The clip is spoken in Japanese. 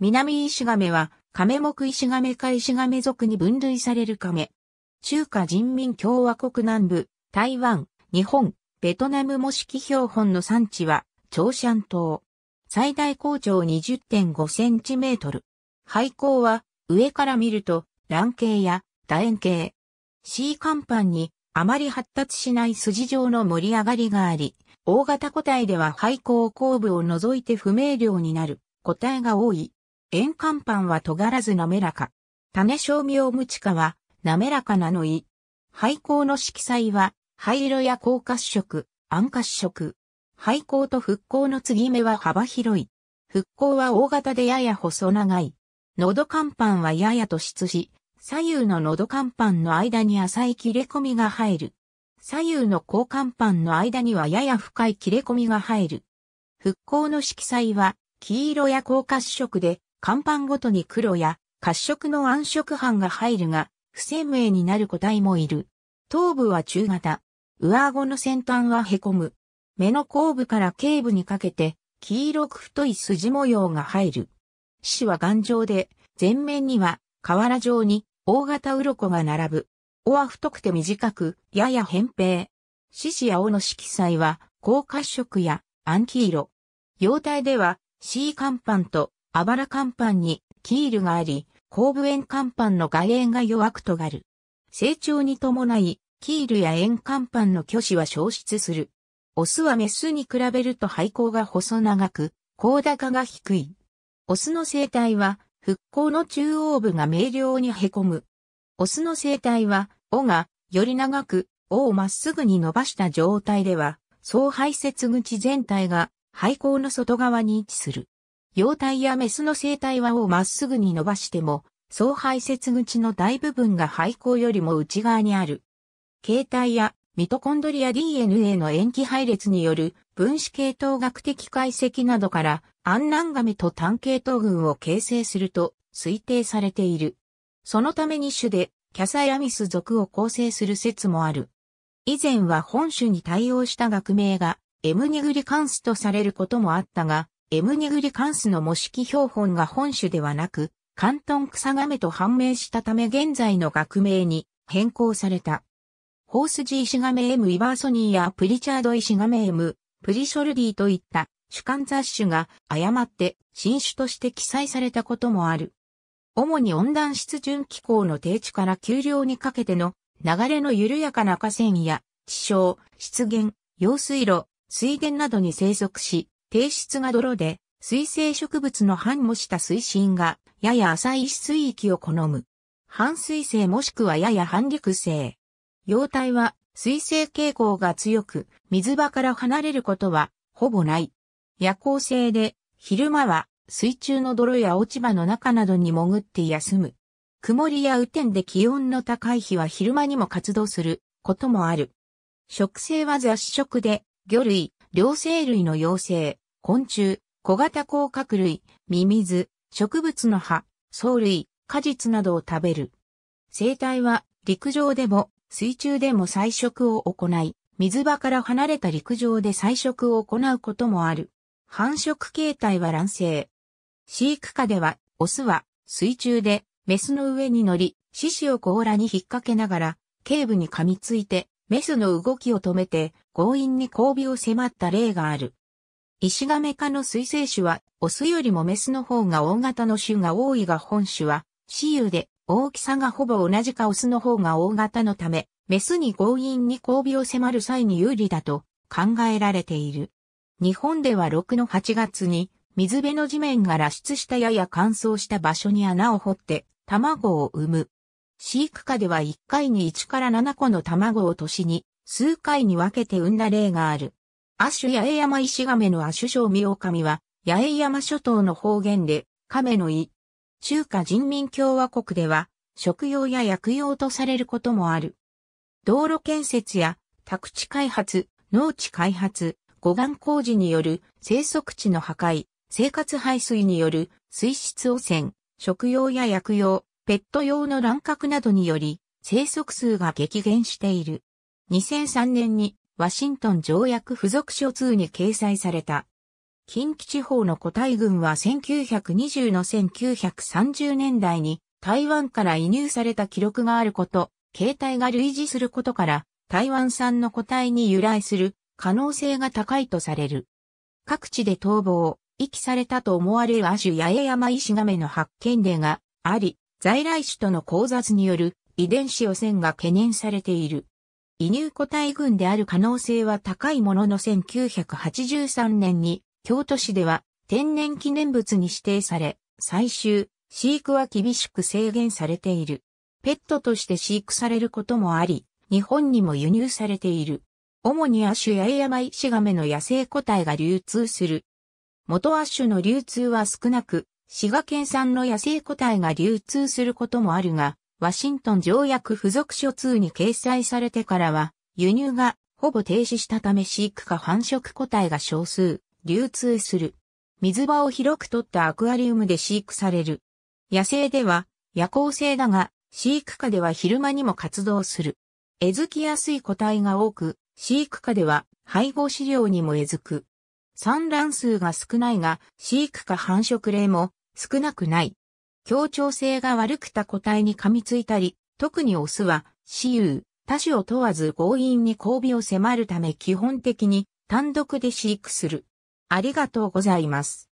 南石亀は、亀目石亀か石亀族に分類される亀。中華人民共和国南部、台湾、日本、ベトナム模式標本の産地は、長シャン島。最大高長20.5センチメートル。廃校は、上から見ると、卵形や楕円形。C 甲板に、あまり発達しない筋状の盛り上がりがあり、大型個体では廃校後部を除いて不明瞭になる個体が多い。円乾板は尖らず滑らか。種照明無地化は滑らかなのい。廃校の色彩は灰色や高褐色、暗褐色。廃校と復興の継ぎ目は幅広い。復興は大型でやや細長い。喉乾板はやや突出し、左右の喉乾板の間に浅い切れ込みが入る。左右の交換パンの間にはやや深い切れ込みが入る。復興の色彩は黄色や高褐色で看板ごとに黒や褐色の暗色斑が入るが、不鮮明になる個体もいる。頭部は中型。上顎の先端は凹む。目の後部から頸部にかけて、黄色く太い筋模様が入る。死は頑丈で、前面には瓦状に大型鱗が並ぶ。尾は太くて短く、やや扁平。獅子や尾の色彩は、高褐色や暗黄色。幼体では、C 甲板とあばら甲板にキールがあり、後部円甲板の外縁が弱くとがる。成長に伴い、キールや円甲板の巨子は消失する。オスはメスに比べると肺孔が細長く、高高が低い。オスの生態は、復興の中央部が明瞭に凹む。オスの生態は、尾が、より長く、尾をまっすぐに伸ばした状態では、総排泄口全体が、肺孔の外側に位置する。幼体やメスの生体輪をまっすぐに伸ばしても、総排泄口の大部分が排光よりも内側にある。形態やミトコンドリア DNA の塩基配列による分子系統学的解析などから、アンンガメと単系統群を形成すると推定されている。そのために種でキャサヤミス属を構成する説もある。以前は本種に対応した学名がエムニグリカンスとされることもあったが、エムニグリカンスの模式標本が本種ではなく、関東草亀と判明したため現在の学名に変更された。ホースジイシガメエムイバーソニーやプリチャードイシガメエムプリショルディといった主観雑種が誤って新種として記載されたこともある。主に温暖湿潤気候の低地から丘陵にかけての流れの緩やかな河川や地床、湿原、用水路、水田などに生息し、低質が泥で、水生植物の繁茂した水深が、やや浅い水域を好む。半水性もしくはやや半陸性。幼体は水生傾向が強く、水場から離れることはほぼない。夜行性で、昼間は水中の泥や落ち葉の中などに潜って休む。曇りや雨天で気温の高い日は昼間にも活動することもある。食性は雑食で、魚類、両生類の養成。昆虫、小型甲殻類、ミミズ、植物の葉、藻類、果実などを食べる。生態は陸上でも水中でも採食を行い、水場から離れた陸上で採食を行うこともある。繁殖形態は卵生。飼育下では、オスは水中でメスの上に乗り、獅子を甲羅に引っ掛けながら、頸部に噛みついて、メスの動きを止めて強引に交尾を迫った例がある。石亀科の水生種は、オスよりもメスの方が大型の種が多いが本種は、雌雄で大きさがほぼ同じかオスの方が大型のため、メスに強引に交尾を迫る際に有利だと考えられている。日本では6の8月に、水辺の地面が露出したやや乾燥した場所に穴を掘って、卵を産む。飼育下では1回に1から7個の卵を年に、数回に分けて産んだ例がある。アシュ八重山石亀のアシュ賞味オカミは、八重山諸島の方言で、亀の胃。中華人民共和国では、食用や薬用とされることもある。道路建設や宅地開発、農地開発、護岸工事による生息地の破壊、生活排水による水質汚染、食用や薬用、ペット用の乱獲などにより、生息数が激減している。2003年にワシントン条約付属書通に掲載された。近畿地方の個体群は1920の1930年代に台湾から移入された記録があること、形態が類似することから、台湾産の個体に由来する可能性が高いとされる。各地で逃亡、遺棄されたと思われる亜種八重山石亀の発見例があり、在来種との交雑による遺伝子汚染が懸念されている。離乳個体群である可能性は高いものの1983年に京都市では天然記念物に指定され、最終、飼育は厳しく制限されている。ペットとして飼育されることもあり、日本にも輸入されている。主に亜種八重山石亀の野生個体が流通する。元亜種の流通は少なく、滋賀県産の野生個体が流通することもあるが、ワシントン条約付属書2に掲載されてからは、輸入がほぼ停止したため飼育か繁殖個体が少数、流通する。水場を広く取ったアクアリウムで飼育される。野生では夜行性だが、飼育下では昼間にも活動する。餌付きやすい個体が多く、飼育下では配合飼料にも餌付く。産卵数が少ないが、飼育下繁殖例も少なくない。協調性が悪くた個体に噛みついたり、特にオスは、私有、他種を問わず強引に交尾を迫るため基本的に単独で飼育する。ありがとうございます。